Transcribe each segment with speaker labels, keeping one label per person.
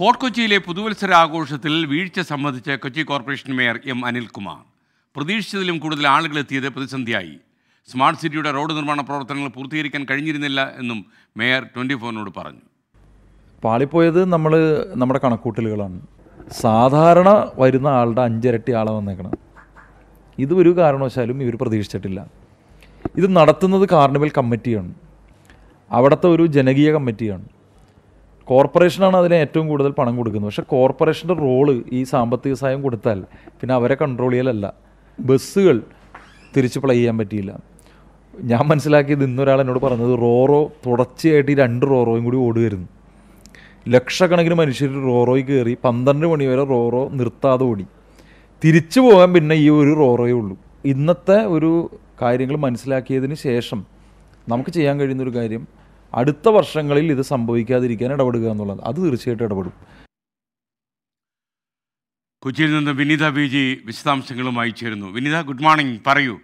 Speaker 1: fort കൊച്ചിയിലെ പുതുവത്സര ആഘോഷത്തിൽ വീഴ്ച സംബന്ധിച്ച് Kochi corporation mayor M Anilkumar പ്രതീക്ഷിച്ചതിലും കൂടുതൽ ആളുകൾ എത്തിയത് പ്രതിസന്ധിയായി സ്മാർട്ട് സിറ്റിയുടെ റോഡ് നിർമ്മാണ പ്രവർത്തനങ്ങൾ പൂർത്തീകരിക്കാൻ കഴിഞ്ഞിരുന്നില്ല എന്നും മേയർ ട്വൻ്റി ഫോറിനോട് പറഞ്ഞു
Speaker 2: പാളിപ്പോയത് നമ്മൾ നമ്മുടെ കണക്കൂട്ടലുകളാണ് സാധാരണ വരുന്ന ആളുടെ അഞ്ചിരട്ടി ആളെ വന്നേക്കണം ഇത് ഒരു കാരണവശാലും ഇവർ പ്രതീക്ഷിച്ചിട്ടില്ല ഇത് നടത്തുന്നത് കാർണിവൽ കമ്മിറ്റിയാണ് അവിടുത്തെ ഒരു ജനകീയ കമ്മിറ്റിയാണ് കോർപ്പറേഷനാണ് അതിന് ഏറ്റവും കൂടുതൽ പണം കൊടുക്കുന്നത് പക്ഷേ കോർപ്പറേഷൻ്റെ റോള് ഈ സാമ്പത്തിക സഹായം കൊടുത്താൽ പിന്നെ അവരെ കൺട്രോൾ ചെയ്യലല്ല ബസ്സുകൾ തിരിച്ച് പ്ലൈ ചെയ്യാൻ പറ്റിയില്ല ഞാൻ മനസ്സിലാക്കിയത് ഇന്നൊരാൾ എന്നോട് പറഞ്ഞത് റോറോ തുടർച്ചയായിട്ട് ഈ രണ്ട് റോറോയും കൂടി ഓടുകയായിരുന്നു ലക്ഷക്കണക്കിന് മനുഷ്യർ റോറോയിൽ കയറി പന്ത്രണ്ട് മണി വരെ റോറോ നിർത്താതെ ഓടി തിരിച്ചു പോകാൻ പിന്നെ ഈ ഒരു റോറോയേ ഉള്ളൂ ഇന്നത്തെ ഒരു കാര്യങ്ങൾ മനസ്സിലാക്കിയതിന് ശേഷം നമുക്ക് ചെയ്യാൻ കഴിയുന്നൊരു കാര്യം അടുത്ത വർഷങ്ങളിൽ ഇത് സംഭവിക്കാതിരിക്കാൻ ഇടപെടുക എന്നുള്ളത് അത് തീർച്ചയായിട്ടും ഇടപെടും
Speaker 1: കൊച്ചിയിൽ നിന്ന് വിനീത ബി ജി വിശദാംശങ്ങളുമായി ചേരുന്നു വിനീത ഗുഡ് മോർണിംഗ് പറയൂ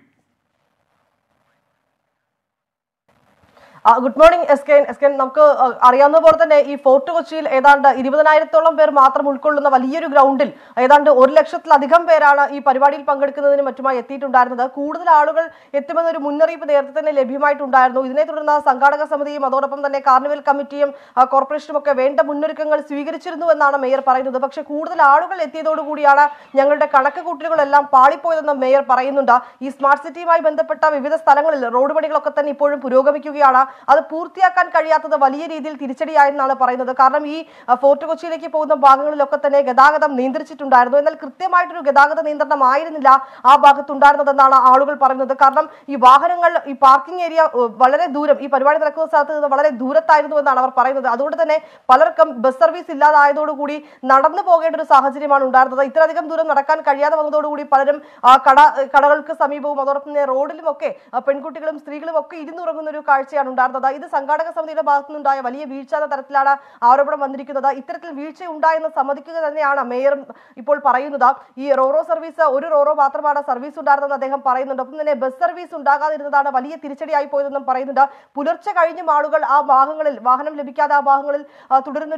Speaker 3: good morning S K S K നമുക്ക് അറിയാവുന്ന പോലെ തന്നെ ഈ ഫോർട്ട് കൊച്ചിയിൽ ഏതാണ്ട് ഇരുപതിനായിരത്തോളം പേർ മാത്രം ഉൾക്കൊള്ളുന്ന വലിയൊരു ഗ്രൗണ്ടിൽ ഏതാണ്ട് ഒരു ലക്ഷത്തിലധികം പേരാണ് ഈ പരിപാടിയിൽ പങ്കെടുക്കുന്നതിന് മറ്റുമായി എത്തിയിട്ടുണ്ടായിരുന്നത് കൂടുതൽ ആളുകൾ എത്തുമെന്നൊരു മുന്നറിയിപ്പ് നേരത്തെ തന്നെ ലഭ്യമായിട്ടുണ്ടായിരുന്നു ഇതിനെ തുടർന്ന് സംഘാടക സമിതിയും അതോടൊപ്പം തന്നെ കാർണിവൽ കമ്മിറ്റിയും കോർപ്പറേഷനും ഒക്കെ വേണ്ട മുന്നൊരുക്കങ്ങൾ സ്വീകരിച്ചിരുന്നു എന്നാണ് മേയർ പറയുന്നത് പക്ഷെ കൂടുതൽ ആളുകൾ എത്തിയതോടുകൂടിയാണ് ഞങ്ങളുടെ കണക്ക് കൂട്ടലുകളെല്ലാം പാളിപ്പോയതെന്ന് മേയർ പറയുന്നുണ്ട് ഈ സ്മാർട്ട് സിറ്റിയുമായി ബന്ധപ്പെട്ട വിവിധ സ്ഥലങ്ങളിൽ റോഡ് പണികളൊക്കെ തന്നെ ഇപ്പോഴും പുരോഗമിക്കുകയാണ് അത് പൂർത്തിയാക്കാൻ കഴിയാത്തത് വലിയ രീതിയിൽ തിരിച്ചടിയായെന്നാണ് പറയുന്നത് കാരണം ഈ ഫോർട്ട് കൊച്ചിയിലേക്ക് പോകുന്ന ഭാഗങ്ങളിലൊക്കെ തന്നെ ഗതാഗതം നിയന്ത്രിച്ചിട്ടുണ്ടായിരുന്നു എന്നാൽ കൃത്യമായിട്ടൊരു ഗതാഗത നിയന്ത്രണം ആയിരുന്നില്ല ആ ഭാഗത്തുണ്ടായിരുന്നതെന്നാണ് ആളുകൾ പറയുന്നത് കാരണം ഈ വാഹനങ്ങൾ ഈ പാർക്കിംഗ് ഏരിയ വളരെ ദൂരം ഈ പരിപാടി നടക്കുന്ന സ്ഥലത്ത് നിന്ന് വളരെ ദൂരത്തായിരുന്നു എന്നാണ് അവർ പറയുന്നത് അതുകൊണ്ട് തന്നെ പലർക്കും ബസ് സർവീസ് ഇല്ലാതായതോടുകൂടി നടന്നു പോകേണ്ട ഒരു സാഹചര്യമാണ് ഉണ്ടായിരുന്നത് ഇത്രയധികം ദൂരം നടക്കാൻ കഴിയാതെ വന്നതോടുകൂടി പലരും കട കടകൾക്ക് സമീപവും അതോടൊപ്പം തന്നെ റോഡിലും ഒക്കെ പെൺകുട്ടികളും സ്ത്രീകളും ഒക്കെ ഇരുന്നുറങ്ങുന്ന ഒരു കാഴ്ചയാണ് ഉണ്ടായിരുന്നത് യഥാർത്ഥത ഇത് സംഘാടക സമിതിയുടെ ഭാഗത്തുനിന്നുണ്ടായ വലിയ വീഴ്ച എന്ന തരത്തിലാണ് ആരോപണം വന്നിരിക്കുന്നത് ഇത്തരത്തിൽ വീഴ്ച ഉണ്ടായെന്ന് സമ്മതിക്കുക തന്നെയാണ് മേയറും ഇപ്പോൾ പറയുന്നത് ഈ റോറോ സർവീസ് ഒരു റോറോ മാത്രമാണ് സർവീസ് ഉണ്ടായിരുന്നതെന്ന് അദ്ദേഹം പറയുന്നുണ്ട് ഒപ്പം തന്നെ ബസ് സർവീസ് ഉണ്ടാകാതിരുന്നതാണ് വലിയ തിരിച്ചടിയായി പോയതെന്നും പറയുന്നുണ്ട് പുലർച്ചെ കഴിഞ്ഞും ആളുകൾ ആ ഭാഗങ്ങളിൽ വാഹനം ലഭിക്കാതെ ആ ഭാഗങ്ങളിൽ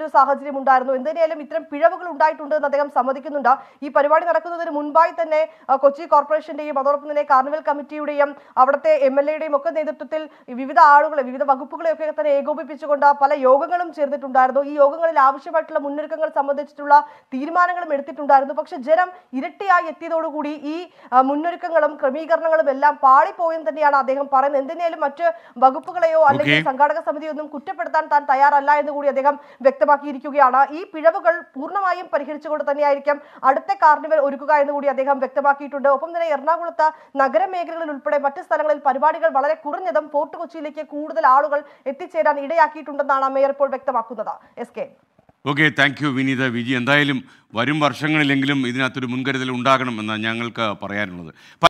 Speaker 3: ഒരു സാഹചര്യം ഉണ്ടായിരുന്നു എന്തിനായാലും ഇത്തരം പിഴവുകൾ ഉണ്ടായിട്ടുണ്ട് എന്ന് അദ്ദേഹം സമ്മതിക്കുന്നുണ്ട് ഈ പരിപാടി നടക്കുന്നതിന് മുൻപായി തന്നെ കൊച്ചി കോർപ്പറേഷന്റെയും അതോടൊപ്പം തന്നെ കാർണിവൽ കമ്മിറ്റിയുടെയും അവിടുത്തെ എം എൽ എയുടെയും ഒക്കെ നേതൃത്വത്തിൽ വിവിധ ആളുകളെ വിവിധ വകുപ്പുകളെയൊക്കെ തന്നെ ഏകോപിപ്പിച്ചുകൊണ്ട് പല യോഗങ്ങളും ചേർന്നിട്ടുണ്ടായിരുന്നു ഈ യോഗങ്ങളിൽ ആവശ്യമായിട്ടുള്ള മുന്നൊരുക്കങ്ങൾ സംബന്ധിച്ചിട്ടുള്ള തീരുമാനങ്ങളും എടുത്തിട്ടുണ്ടായിരുന്നു പക്ഷെ ജനം ഇരട്ടിയായി എത്തിയതോടുകൂടി ഈ മുന്നൊരുക്കങ്ങളും ക്രമീകരണങ്ങളും എല്ലാം പാളിപ്പോയെന്ന് തന്നെയാണ് അദ്ദേഹം പറയുന്നത് എന്തിനേലും മറ്റ് വകുപ്പുകളെയോ അല്ലെങ്കിൽ സംഘാടക സമിതിയോ ഒന്നും കുറ്റപ്പെടുത്താൻ താൻ തയ്യാറല്ല എന്ന് കൂടി അദ്ദേഹം വ്യക്തമാക്കിയിരിക്കുകയാണ് ഈ പിഴവുകൾ പൂർണ്ണമായും പരിഹരിച്ചുകൊണ്ട് തന്നെയായിരിക്കും അടുത്ത കാർണിവൽ ഒരുക്കുക എന്ന് കൂടി അദ്ദേഹം വ്യക്തമാക്കിയിട്ടുണ്ട് ഒപ്പം തന്നെ എറണാകുളത്ത് നഗരമേഖലകളിൽ ഉൾപ്പെടെ മറ്റ് സ്ഥലങ്ങളിൽ പരിപാടികൾ വളരെ കുറഞ്ഞതും ഫോർട്ട് കൊച്ചിയിലേക്ക് കൂടുതൽ ആളുകൾ എത്തിച്ചേരാൻ ഇടയാക്കിയിട്ടുണ്ടെന്നാണ് മേയർ ഇപ്പോൾ വ്യക്തമാക്കുന്നത് S K
Speaker 1: okay thank you Vineetha Viji എന്തായാലും വരും വർഷങ്ങളിലെങ്കിലും ഇതിനകത്തൊരു മുൻകരുതൽ ഉണ്ടാകണമെന്നാണ് ഞങ്ങൾക്ക് പറയാനുള്ളത്